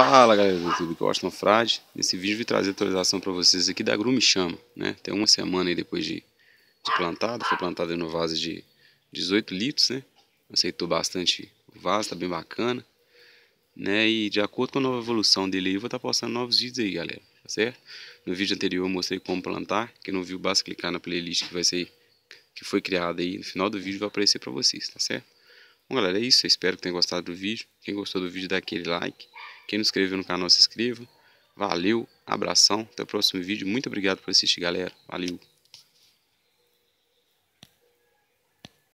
Fala galera do YouTube que eu é Frade. Nesse vídeo eu vim trazer atualização para vocês aqui da Grume Chama, né? Tem uma semana aí depois de, de plantado, foi plantada no vaso de 18 litros, né? Aceitou bastante o vaso, tá bem bacana, né? E de acordo com a nova evolução dele aí, eu vou estar tá postando novos vídeos aí, galera, tá certo? No vídeo anterior eu mostrei como plantar, quem não viu basta clicar na playlist que vai ser que foi criada aí, no final do vídeo vai aparecer para vocês, tá certo? Bom galera, é isso, eu espero que tenham gostado do vídeo, quem gostou do vídeo dá aquele like, quem não inscreveu no canal, se inscreva. Valeu, abração, até o próximo vídeo. Muito obrigado por assistir, galera. Valeu.